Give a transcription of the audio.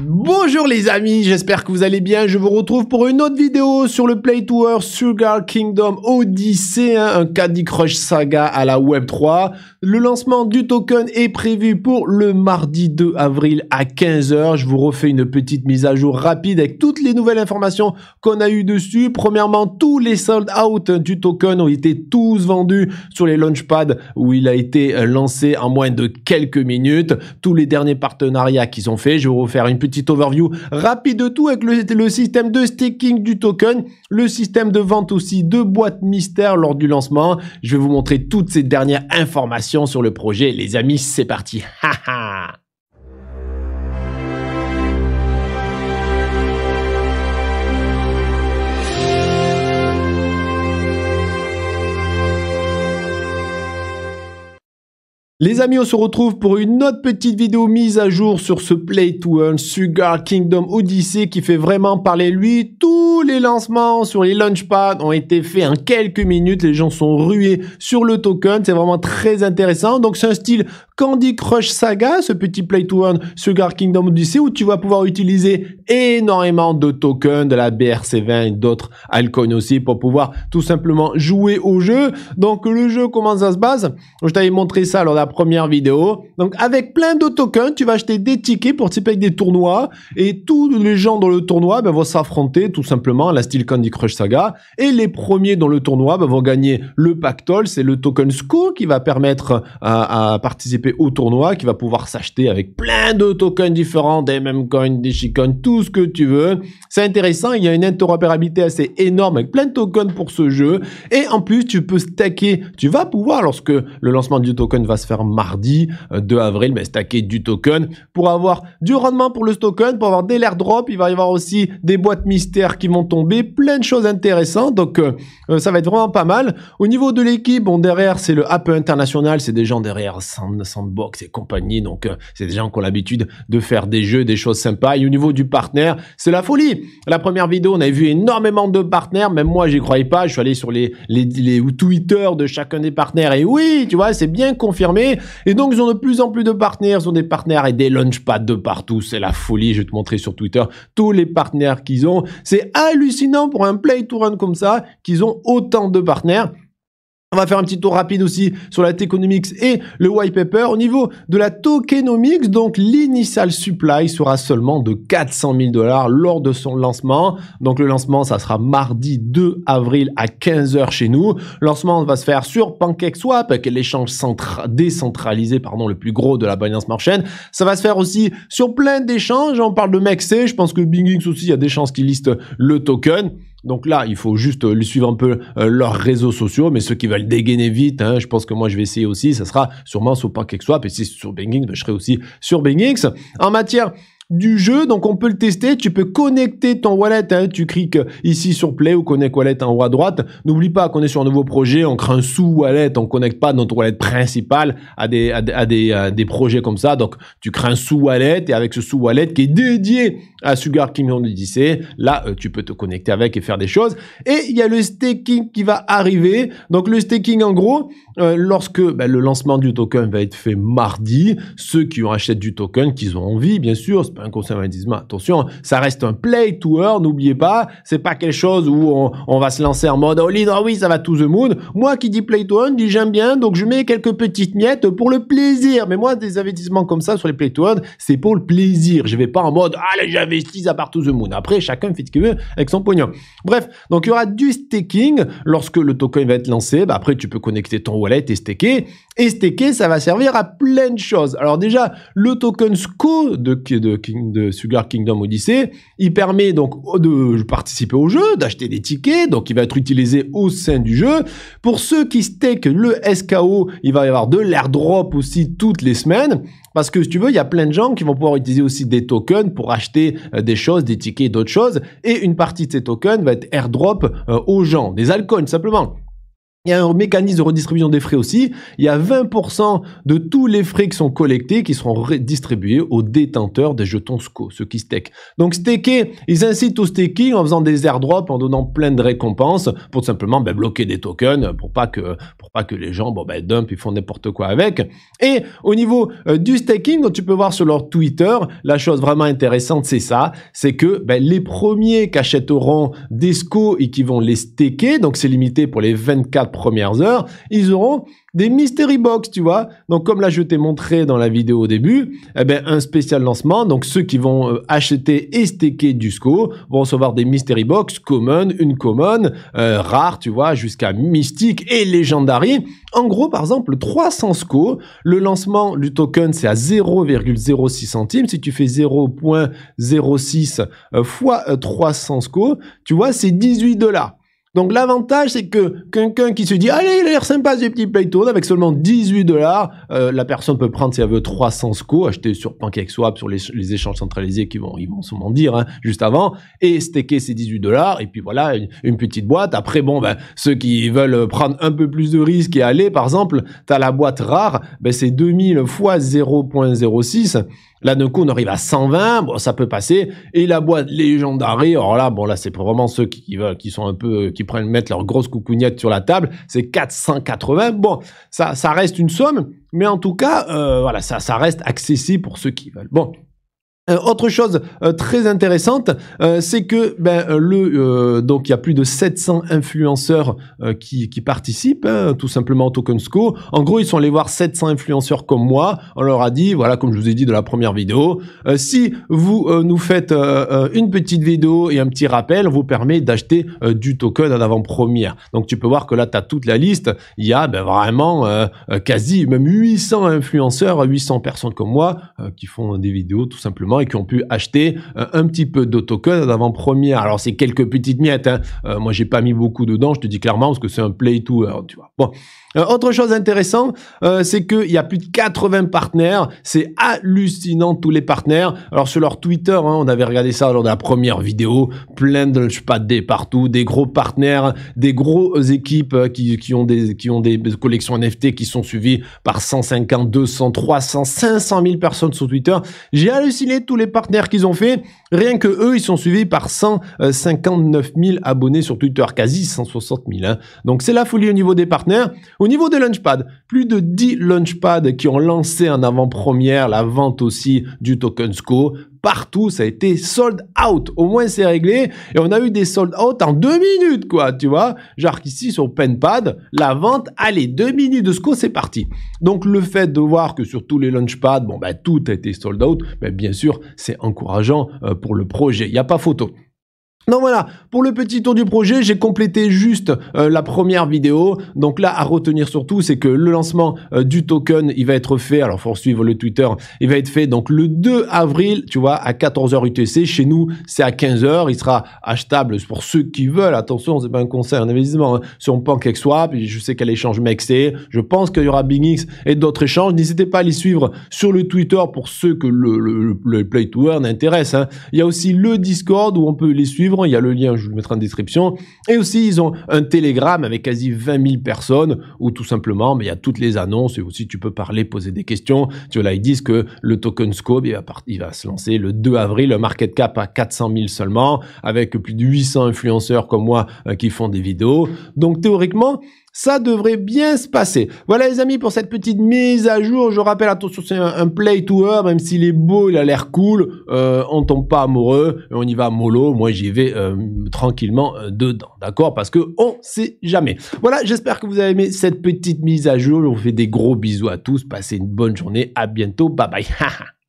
Bonjour les amis, j'espère que vous allez bien. Je vous retrouve pour une autre vidéo sur le Play to Sugar Kingdom Odyssey, hein, un Caddy Crush saga à la Web 3. Le lancement du token est prévu pour le mardi 2 avril à 15h. Je vous refais une petite mise à jour rapide avec toutes les nouvelles informations qu'on a eues dessus. Premièrement, tous les sold out du token ont été tous vendus sur les launchpads où il a été lancé en moins de quelques minutes. Tous les derniers partenariats qu'ils ont fait, je vais vous refaire une petite overview rapide de tout avec le, système de staking du token, le système de vente aussi de boîtes mystères lors du lancement. Je vais vous montrer toutes ces dernières informations sur le projet. Les amis, c'est parti. Les amis, on se retrouve pour une autre petite vidéo mise à jour sur ce Play to Earn Sugar Kingdom Odyssey qui fait vraiment parler lui. Tous les lancements sur les launchpads ont été faits en quelques minutes. Les gens sont rués sur le token. C'est vraiment très intéressant. Donc c'est un style Candy Crush Saga, ce petit play to earn Sugar Kingdom Odyssey où tu vas pouvoir utiliser énormément de tokens de la BRC20 et d'autres altcoins aussi pour pouvoir tout simplement jouer au jeu. Donc le jeu, commence à se base Je t'avais montré ça lors de la première vidéo. Donc avec plein de tokens, tu vas acheter des tickets pour participer payer des tournois et tous les gens dans le tournoi ben, vont s'affronter tout simplement à la style Candy Crush Saga et les premiers dans le tournoi ben, vont gagner le Pactol, c'est le token SCO qui va permettre euh, à participer au tournoi, qui va pouvoir s'acheter avec plein de tokens différents, des même coins, des chicons tout ce que tu veux. C'est intéressant, il y a une interopérabilité assez énorme avec plein de tokens pour ce jeu. Et en plus, tu peux stacker, tu vas pouvoir, lorsque le lancement du token va se faire mardi 2 euh, avril, mais stacker du token pour avoir du rendement pour le token, pour avoir des l'airdrop, il va y avoir aussi des boîtes mystères qui vont tomber, plein de choses intéressantes. Donc euh, euh, ça va être vraiment pas mal. Au niveau de l'équipe, bon derrière c'est le Apple International, c'est des gens derrière sandbox et compagnie. Donc, euh, c'est des gens qui ont l'habitude de faire des jeux, des choses sympas. Et au niveau du partenaire, c'est la folie. La première vidéo, on avait vu énormément de partenaires. Même moi, j'y croyais pas. Je suis allé sur les, les, les Twitter de chacun des partenaires. Et oui, tu vois, c'est bien confirmé. Et donc, ils ont de plus en plus de partenaires. Ils ont des partenaires et des launchpads de partout. C'est la folie. Je vais te montrer sur Twitter tous les partenaires qu'ils ont. C'est hallucinant pour un play to run comme ça qu'ils ont autant de partenaires. On va faire un petit tour rapide aussi sur la Techonomics et le white paper. Au niveau de la tokenomics, donc l'initial supply sera seulement de 400 000 dollars lors de son lancement. Donc le lancement, ça sera mardi 2 avril à 15h chez nous. Le lancement va se faire sur PancakeSwap, qui est l'échange décentralisé, pardon, le plus gros de la Binance Smart Ça va se faire aussi sur plein d'échanges. On parle de Mexé. Je pense que BingX aussi, il y a des chances qu'il listent le token. Donc là, il faut juste les euh, suivre un peu euh, leurs réseaux sociaux, mais ceux qui veulent dégainer vite, hein, je pense que moi je vais essayer aussi, ça sera sûrement sur PancakeSwap, et si sur Bingix, ben, je serai aussi sur Bingix. En matière du jeu, donc on peut le tester. Tu peux connecter ton wallet, hein. tu cliques ici sur Play ou Connect Wallet en haut à droite. N'oublie pas qu'on est sur un nouveau projet, on crée un sous-wallet, on ne connecte pas notre wallet principal à des, des, projets comme ça. Donc tu crées un sous-wallet et avec ce sous-wallet qui est dédié à Sugar King Odyssey, là euh, tu peux te connecter avec et faire des choses. Et il y a le staking qui va arriver. Donc le staking en gros, euh, lorsque ben, le lancement du token va être fait mardi, ceux qui ont acheté du token, qu'ils ont envie bien sûr, c'est un d'investissement, attention, ça reste un play to earn, n'oubliez pas, c'est pas quelque chose où on, va se lancer en mode oh, in oh oui, ça va to the moon. Moi qui dis play to earn, dis j'aime bien, donc je mets quelques petites miettes pour le plaisir. Mais moi, des investissements comme ça sur les play to earn, c'est pour le plaisir. Je vais pas en mode allez, j'investis, à part to the moon. Après, chacun fait ce qu'il veut avec son pognon. Bref, donc il y aura du staking lorsque le token va être lancé. Bah, après, tu peux connecter ton wallet et staker. Et staker, ça va servir à plein de choses. Alors déjà, le token SCO de, de, qui de Sugar Kingdom Odyssey. Il permet donc de participer au jeu, d'acheter des tickets, donc il va être utilisé au sein du jeu. Pour ceux qui stake le SKO, il va y avoir de l'airdrop aussi toutes les semaines. Parce que si tu veux, il y a plein de gens qui vont pouvoir utiliser aussi des tokens pour acheter euh, des choses, des tickets, d'autres choses. Et une partie de ces tokens va être airdrop euh, aux gens, des alcools simplement. Il y a un mécanisme de redistribution des frais aussi. Il y a 20% de tous les frais qui sont collectés qui seront redistribués aux détenteurs des jetons SCO, ceux qui stake. Donc staker, ils incitent au staking en faisant des airdrops, en donnant plein de récompenses pour simplement ben, bloquer des tokens pour pas que, pour pas que les gens bon, ben, dump, ils font n'importe quoi avec. Et au niveau euh, du staking, tu peux voir sur leur Twitter, la chose vraiment intéressante, c'est ça, c'est que ben, les premiers qui achèteront des SCO et qui vont les staker, donc c'est limité pour les 24 premières heures, ils auront des mystery box, tu vois. Donc comme là je t'ai montré dans la vidéo au début, eh ben un spécial lancement. Donc ceux qui vont euh, acheter et staker SCO vont recevoir des mystery box common, une common, euh, rare, tu vois, jusqu'à mystique et légendaire. En gros, par exemple, 300 SCO, le lancement du token c'est à 0,06 centimes. Si tu fais 0.06 euh, fois 300 SCO, tu vois, c'est 18 dollars. Donc l'avantage, c'est que quelqu'un qui se dit « Allez, il a l'air sympa ce petit Playtone », avec seulement 18 dollars, euh, la personne peut prendre, si elle veut, 300 SCO, acheter sur PancakeSwap, sur les, échanges centralisés qui vont, ils vont sûrement dire hein, juste avant, et staker ses 18 dollars, et puis voilà, une, petite boîte. Après, bon, ben, ceux qui veulent prendre un peu plus de risques et aller, par exemple, tu as la boîte rare, ben, c'est 2000 fois 0.06 Là, d'un coup, on arrive à 120, bon, ça peut passer. Et la boîte légendaire, alors là, bon, là, c'est vraiment ceux qui, veulent qui sont un peu, euh, qui prennent, mettent leur grosse coucougnette sur la table, c'est 480. Bon, ça, ça reste une somme, mais en tout cas, euh, voilà, ça, ça reste accessible pour ceux qui veulent. Bon, euh, autre chose euh, très intéressante, euh, c'est que ben, le donc il y a plus de 700 influenceurs qui, participent hein, tout simplement au Tokensco. En gros, ils sont allés voir 700 influenceurs comme moi. On leur a dit voilà comme je vous ai dit de la première vidéo, si vous nous faites une petite vidéo et un petit rappel, vous permet d'acheter du token en avant-première. Donc tu peux voir que là tu as toute la liste, il y a ben, vraiment quasi même 800 influenceurs, 800 personnes comme moi qui font des vidéos tout simplement qui ont pu acheter euh, un petit peu d'autocode d'avant-première. Alors c'est quelques petites miettes. Hein. Euh, moi j'ai pas mis beaucoup dedans, je te dis clairement parce que c'est un play to earn, tu vois. Bon. Euh, autre chose intéressante, c'est qu'il y a plus de 80 partenaires. C'est hallucinant tous les partenaires. Alors sur leur Twitter, hein, on avait regardé ça lors de la première vidéo, plein de je sais pas des partout, des gros partenaires, des grosses équipes qui, qui ont des qui ont des collections NFT qui sont suivies par 150, 200, 300, 500 000 personnes sur Twitter. J'ai halluciné tous les partenaires qu'ils ont fait. Rien que eux, ils sont suivis par 159 000 euh, abonnés sur Twitter, quasi 160 000. Hein. Donc c'est la folie au niveau des partenaires. Au niveau des launchpads plus de 10 Launchpad qui ont lancé en avant-première la vente aussi du Tokensco partout, ça a été sold out. Au moins, c'est réglé. Et on a eu des sold out en deux minutes, quoi, tu vois. Genre qu'ici, sur PenPad, la vente, allez, deux minutes de qu'on c'est parti. Donc, le fait de voir que sur tous les launchpads, bon, bah, tout a été sold out, mais bien sûr, c'est encourageant euh, pour le projet. Il n'y a pas photo. Donc voilà, pour le petit tour du projet, j'ai complété juste euh, la première vidéo. Donc là, à retenir surtout, c'est que le lancement euh, du token, il va être fait, alors faut suivre le Twitter, il va être fait donc le 2 avril, tu vois, à 14h UTC. Chez nous, c'est à 15h. Il sera achetable pour ceux qui veulent. Attention, c'est pas un conseil, un investissement. Hein, sur PancakeSwap, je sais quel échange MexC, je pense qu'il y aura BingX et d'autres échanges. N'hésitez pas à les suivre sur le Twitter pour ceux que le, Play to Earn intéresse. Hein. Il y a aussi le Discord où on peut les suivre il y a le lien, je vous le mettrai en description. Et aussi, ils ont un Telegram avec quasi 20 000 personnes où tout simplement, mais il y a toutes les annonces et aussi tu peux parler, poser des questions. Tu vois, là, ils disent que le token Scope, il va, se lancer le 2 avril, le market cap à 400 000 seulement, avec plus de 800 influenceurs comme moi euh, qui font des vidéos. Donc, théoriquement, ça devrait bien se passer. Voilà les amis pour cette petite mise à jour. Je rappelle, attention, c'est un, play to même s'il est beau, il a l'air cool. Euh, on tombe pas amoureux, on y va mollo. Moi, j'y vais euh, tranquillement euh, dedans, d'accord Parce que on sait jamais. Voilà, j'espère que vous avez aimé cette petite mise à jour. Je vous fais des gros bisous à tous. Passez une bonne journée. À bientôt. Bye bye.